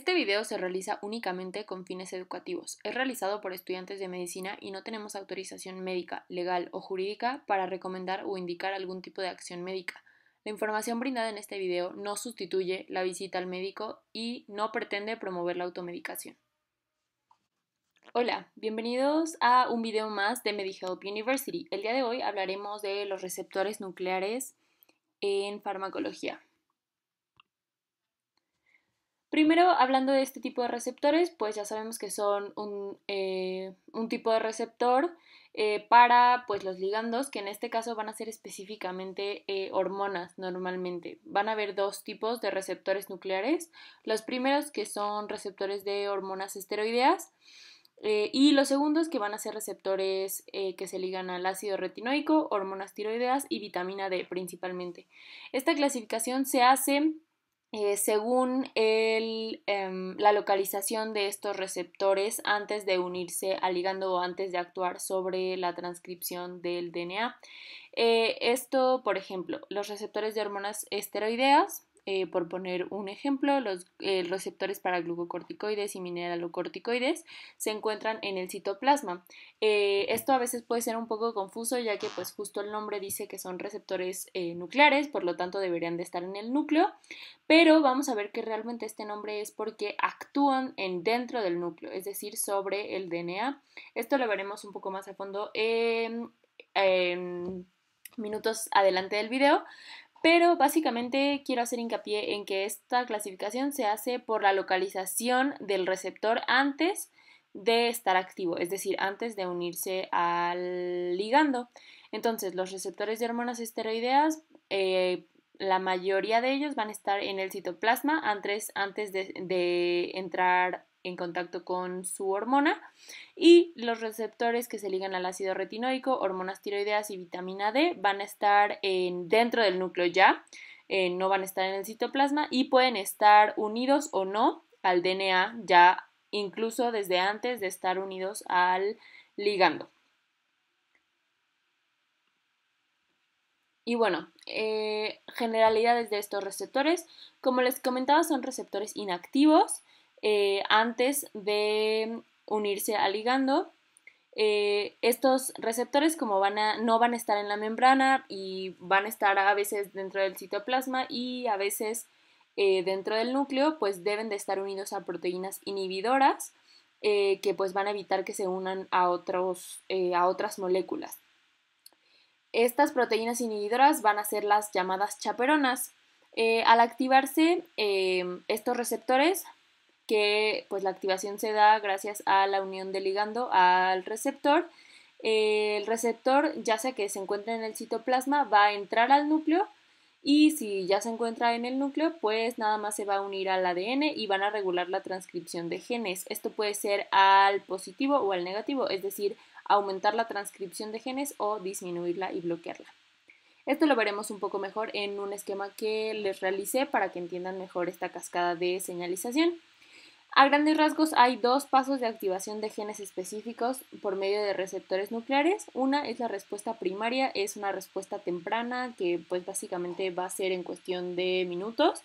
Este video se realiza únicamente con fines educativos. Es realizado por estudiantes de medicina y no tenemos autorización médica, legal o jurídica para recomendar o indicar algún tipo de acción médica. La información brindada en este video no sustituye la visita al médico y no pretende promover la automedicación. Hola, bienvenidos a un video más de MediHelp University. El día de hoy hablaremos de los receptores nucleares en farmacología. Primero, hablando de este tipo de receptores, pues ya sabemos que son un, eh, tipo de receptor eh, para pues, los ligandos, que en este caso van a ser específicamente eh, hormonas normalmente. Van a haber dos tipos de receptores nucleares. Los primeros que son receptores de hormonas esteroideas y los segundos que van a ser receptores que se ligan al ácido retinoico, hormonas tiroideas y vitamina D principalmente. Esta clasificación se hace eh, según em, la localización de estos receptores antes de unirse al ligando o antes de actuar sobre la transcripción del DNA. Eh, esto, por ejemplo, los receptores de hormonas esteroideas eh, por poner un ejemplo, los eh, receptores para glucocorticoides y mineralocorticoides se encuentran en el citoplasma. Eh, esto a veces puede ser un poco confuso ya que pues justo el nombre dice que son receptores nucleares, por lo tanto deberían de estar en el núcleo, pero vamos a ver que realmente este nombre es porque actúan en dentro del núcleo, es decir, sobre el DNA. Esto lo veremos un poco más a fondo minutos adelante del video, pero básicamente quiero hacer hincapié en que esta clasificación se hace por la localización del receptor antes de estar activo, es decir, antes de unirse al ligando. Entonces, los receptores de hormonas esteroideas, eh, la mayoría de ellos van a estar en el citoplasma antes, antes de, de entrar en contacto con su hormona y los receptores que se ligan al ácido retinoico, hormonas tiroideas y vitamina D van a estar dentro del núcleo ya, eh, no van a estar en el citoplasma y pueden estar unidos o no al DNA ya incluso desde antes de estar unidos al ligando. Y bueno, eh, generalidades de estos receptores, como les comentaba, son receptores inactivos eh, antes de unirse al ligando. Eh, estos receptores como van a, no van a estar en la membrana y van a estar a veces dentro del citoplasma y a veces eh, dentro del núcleo, pues deben de estar unidos a proteínas inhibidoras que pues van a evitar que se unan a, otros, a otras moléculas. Estas proteínas inhibidoras van a ser las llamadas chaperonas. al activarse estos receptores que pues la activación se da gracias a la unión del ligando al receptor. El receptor, ya sea que se encuentre en el citoplasma, va a entrar al núcleo y si ya se encuentra en el núcleo, pues nada más se va a unir al ADN y van a regular la transcripción de genes. Esto puede ser al positivo o al negativo, es decir, aumentar la transcripción de genes o disminuirla y bloquearla. Esto lo veremos un poco mejor en un esquema que les realicé para que entiendan mejor esta cascada de señalización. A grandes rasgos hay dos pasos de activación de genes específicos por medio de receptores nucleares. Una es la respuesta primaria, es una respuesta temprana que pues básicamente va a ser en cuestión de minutos.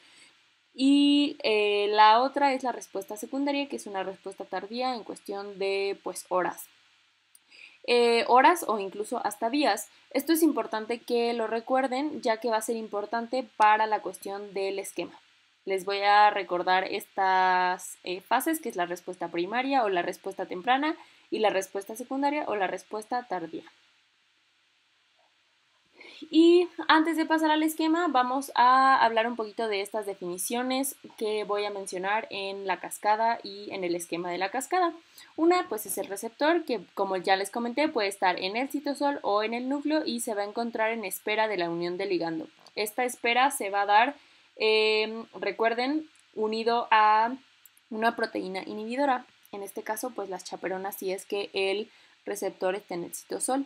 Y eh, la otra es la respuesta secundaria, que es una respuesta tardía en cuestión de pues horas. Eh, horas o incluso hasta días. Esto es importante que lo recuerden ya que va a ser importante para la cuestión del esquema les voy a recordar estas eh, fases, que es la respuesta primaria o la respuesta temprana y la respuesta secundaria o la respuesta tardía. Y antes de pasar al esquema, vamos a hablar un poquito de estas definiciones que voy a mencionar en la cascada y en el esquema de la cascada. Una, pues es el receptor, que como ya les comenté, puede estar en el citosol o en el núcleo y se va a encontrar en espera de la unión del ligando. Esta espera se va a dar Em, recuerden, unido a una proteína inhibidora. En este caso, pues las chaperonas si es que el receptor está en el citosol.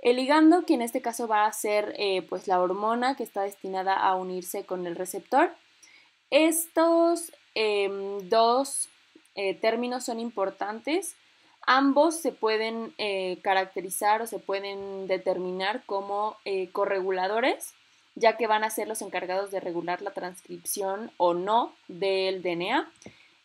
El ligando, que en este caso va a ser eh, pues la hormona que está destinada a unirse con el receptor. Estos em, dos eh, términos son importantes. Ambos se pueden eh, caracterizar o se pueden determinar como correguladores ya que van a ser los encargados de regular la transcripción o no del DNA.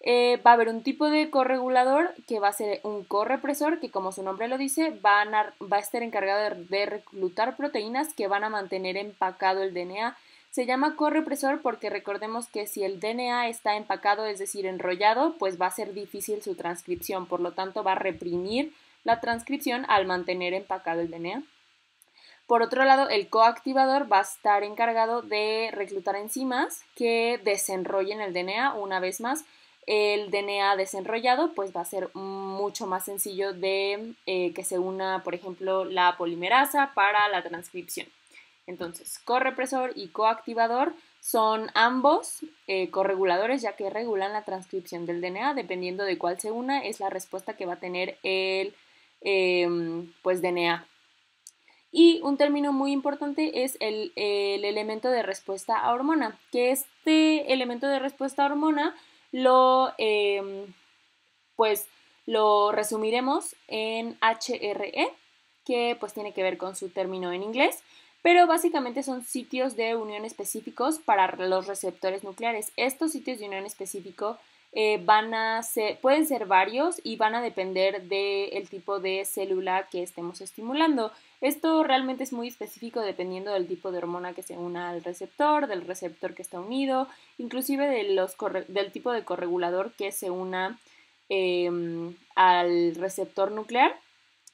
Eh, va a haber un tipo de corregulador que va a ser un correpresor que como su nombre lo dice va a estar encargado de, reclutar proteínas que van a mantener empacado el DNA. Se llama correpresor porque recordemos que si el DNA está empacado, es decir, enrollado, pues va a ser difícil su transcripción, por lo tanto va a reprimir la transcripción al mantener empacado el DNA. Por otro lado, el coactivador va a estar encargado de reclutar enzimas que desenrollen el DNA una vez más. El DNA desenrollado pues va a ser mucho más sencillo de eh, que se una, por ejemplo, la polimerasa para la transcripción. Entonces, correpresor y coactivador son ambos eh, correguladores ya que regulan la transcripción del DNA. Dependiendo de cuál se una es la respuesta que va a tener el em, pues, DNA y un término muy importante es el, elemento de respuesta a hormona, que este elemento de respuesta a hormona lo, em, pues, lo resumiremos en HRE, que pues tiene que ver con su término en inglés, pero básicamente son sitios de unión específicos para los receptores nucleares. Estos sitios de unión específico eh, van a ser, pueden ser varios y van a depender del tipo de célula que estemos estimulando. Esto realmente es muy específico dependiendo del tipo de hormona que se una al receptor, del receptor que está unido, inclusive del tipo de corregulador que se una em, al receptor nuclear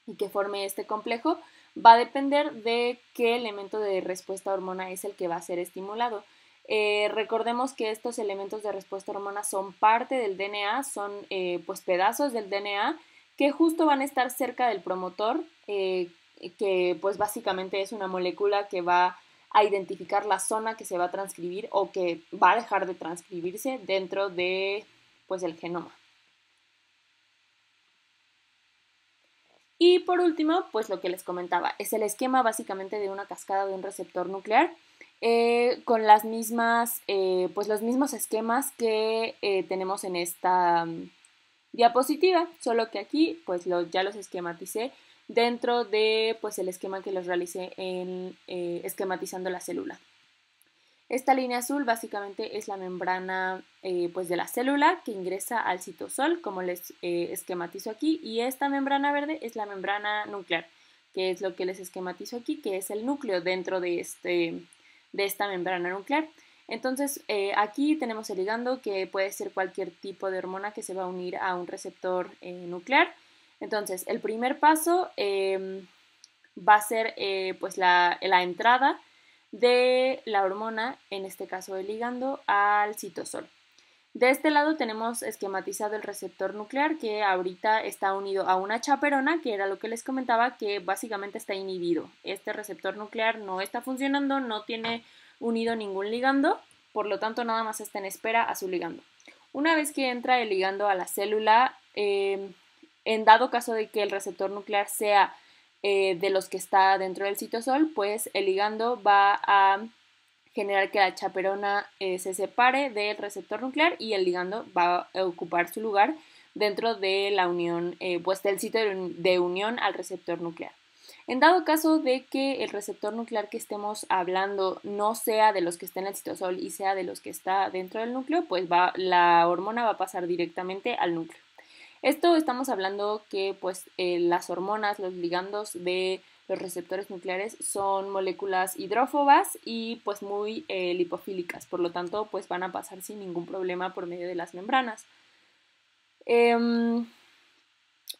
y que forme este complejo. Va a depender de qué elemento de respuesta hormona es el que va a ser estimulado. Eh, recordemos que estos elementos de respuesta hormona son parte del DNA, son eh, pues pedazos del DNA que justo van a estar cerca del promotor, eh, que pues básicamente es una molécula que va a identificar la zona que se va a transcribir o que va a dejar de transcribirse dentro de pues el genoma. Y por último, pues lo que les comentaba, es el esquema básicamente de una cascada de un receptor nuclear eh, con las mismas, eh, pues los mismos esquemas que eh, tenemos en esta mm, diapositiva, solo que aquí pues ya los esquematicé dentro de pues el esquema que los realicé en esquematizando la célula. Esta línea azul básicamente es la membrana pues de la célula que ingresa al citosol, como les esquematizo aquí, y esta membrana verde es la membrana nuclear, que es lo que les esquematizo aquí, que es el núcleo dentro de este, de esta membrana nuclear. Entonces, eh, aquí tenemos el ligando, que puede ser cualquier tipo de hormona que se va a unir a un receptor eh, nuclear. Entonces, el primer paso em, va a ser eh, pues la, la, entrada de la hormona, en este caso el ligando, al citosol. De este lado tenemos esquematizado el receptor nuclear que ahorita está unido a una chaperona, que era lo que les comentaba, que básicamente está inhibido. Este receptor nuclear no está funcionando, no tiene unido ningún ligando, por lo tanto nada más está en espera a su ligando. Una vez que entra el ligando a la célula, em, en dado caso de que el receptor nuclear sea eh, de los que está dentro del citosol, pues el ligando va a generar que la chaperona eh, se separe del receptor nuclear y el ligando va a ocupar su lugar dentro de la unión, eh, pues del sitio de unión al receptor nuclear. En dado caso de que el receptor nuclear que estemos hablando no sea de los que está en el citosol y sea de los que está dentro del núcleo, pues va, la hormona va a pasar directamente al núcleo. Esto estamos hablando que pues eh, las hormonas, los ligandos de los receptores nucleares son moléculas hidrófobas y pues muy eh, lipofílicas, por lo tanto pues van a pasar sin ningún problema por medio de las membranas. Em,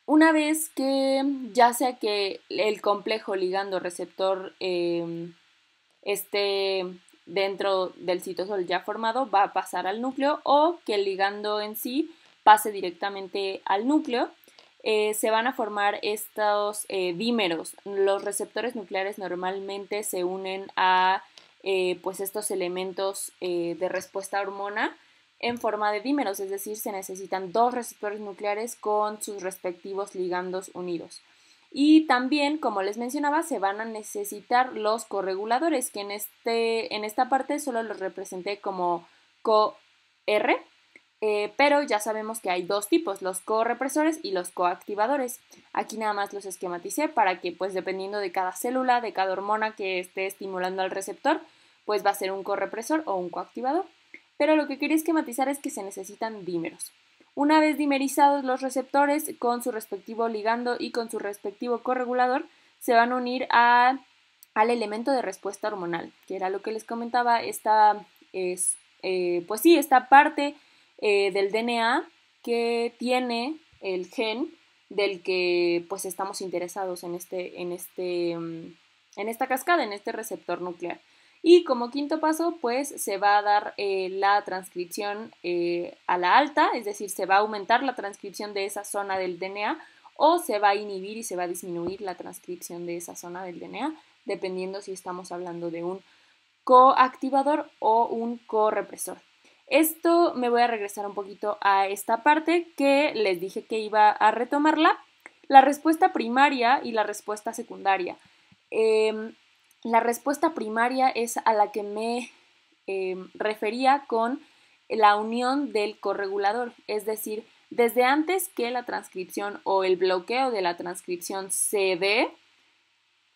una vez que ya sea que el complejo ligando receptor em, esté dentro del citosol ya formado, va a pasar al núcleo o que el ligando en sí pase directamente al núcleo eh, se van a formar estos dímeros. Eh, los receptores nucleares normalmente se unen a eh, pues estos elementos de respuesta hormona en forma de dímeros, es decir, se necesitan dos receptores nucleares con sus respectivos ligandos unidos. Y también, como les mencionaba, se van a necesitar los correguladores, que en, este, esta parte solo los representé como COR, eh, pero ya sabemos que hay dos tipos, los correpresores y los coactivadores. Aquí nada más los esquematicé para que, pues dependiendo de cada célula, de cada hormona que esté estimulando al receptor, pues va a ser un correpresor o un coactivador. Pero lo que quería esquematizar es que se necesitan dímeros. Una vez dimerizados los receptores con su respectivo ligando y con su respectivo corregulador, se van a unir a, al elemento de respuesta hormonal, que era lo que les comentaba, esta, es, eh, pues sí, esta parte eh, del DNA que tiene el gen del que pues estamos interesados en este, en este, mm, en esta cascada, en este receptor nuclear. Y como quinto paso, pues se va a dar eh, la transcripción eh, a la alta, es decir, se va a aumentar la transcripción de esa zona del DNA o se va a inhibir y se va a disminuir la transcripción de esa zona del DNA, dependiendo si estamos hablando de un coactivador o un corepresor. Esto me voy a regresar un poquito a esta parte que les dije que iba a retomarla. La respuesta primaria y la respuesta secundaria. Em, la respuesta primaria es a la que me em, refería con la unión del corregulador, es decir, desde antes que la transcripción o el bloqueo de la transcripción se dé,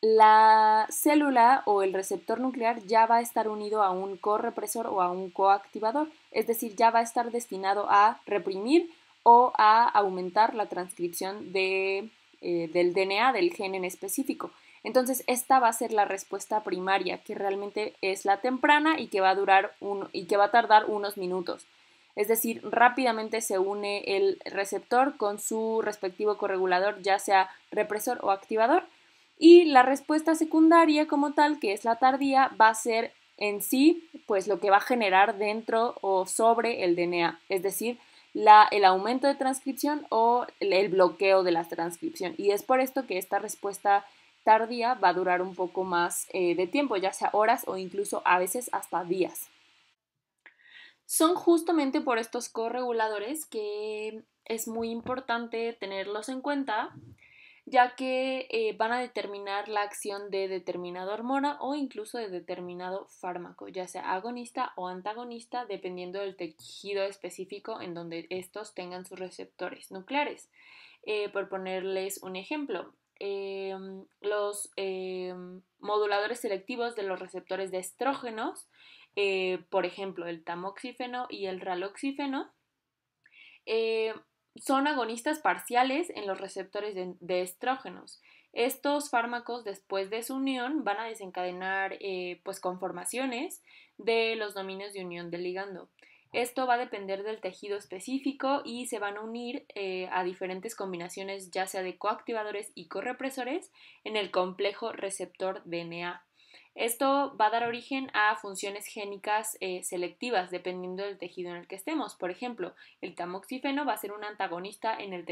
la célula o el receptor nuclear ya va a estar unido a un correpresor o a un coactivador, es decir, ya va a estar destinado a reprimir o a aumentar la transcripción eh, del DNA, del gen en específico. Entonces, esta va a ser la respuesta primaria, que realmente es la temprana y que va a durar y que va a tardar unos minutos. Es decir, rápidamente se une el receptor con su respectivo corregulador, ya sea represor o activador, y la respuesta secundaria como tal, que es la tardía, va a ser en sí pues lo que va a generar dentro o sobre el DNA, es decir, el aumento de transcripción o el, bloqueo de la transcripción. Y es por esto que esta respuesta tardía va a durar un poco más eh, de tiempo, ya sea horas o incluso a veces hasta días. Son justamente por estos correguladores que es muy importante tenerlos en cuenta ya que eh, van a determinar la acción de determinada hormona o incluso de determinado fármaco, ya sea agonista o antagonista, dependiendo del tejido específico en donde estos tengan sus receptores nucleares. Eh, por ponerles un ejemplo, em, los em, moduladores selectivos de los receptores de estrógenos, eh, por ejemplo, el tamoxífeno y el raloxifeno, son agonistas parciales en los receptores de, estrógenos. Estos fármacos después de su unión van a desencadenar eh, pues conformaciones de los dominios de unión del ligando. Esto va a depender del tejido específico y se van a unir eh, a diferentes combinaciones ya sea de coactivadores y correpresores en el complejo receptor DNA. Esto va a dar origen a funciones génicas eh, selectivas dependiendo del tejido en el que estemos. Por ejemplo, el tamoxifeno va a ser un antagonista en el,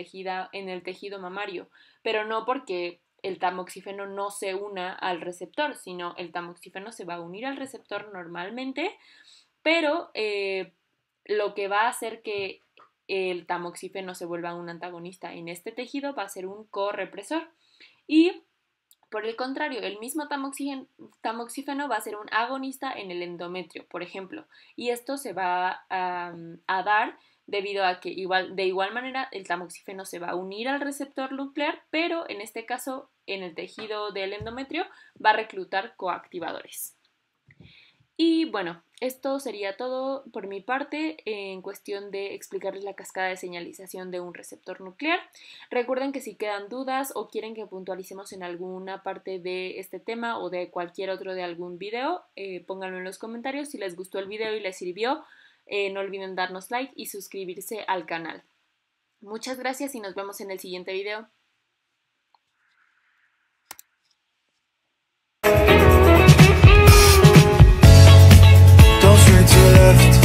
en el tejido mamario, pero no porque el tamoxifeno no se una al receptor, sino el tamoxifeno se va a unir al receptor normalmente, pero eh, lo que va a hacer que el tamoxifeno se vuelva un antagonista en este tejido va a ser un correpresor. Y por el contrario, el mismo tamoxífeno va a ser un agonista en el endometrio, por ejemplo, y esto se va a, mm, dar debido a que igual, de igual manera el tamoxifeno se va a unir al receptor nuclear, pero en este caso en el tejido del endometrio va a reclutar coactivadores. Y bueno, esto sería todo por mi parte en cuestión de explicarles la cascada de señalización de un receptor nuclear. Recuerden que si quedan dudas o quieren que puntualicemos en alguna parte de este tema o de cualquier otro de algún video, eh, pónganlo en los comentarios. Si les gustó el video y les sirvió, eh, no olviden darnos like y suscribirse al canal. Muchas gracias y nos vemos en el siguiente video. left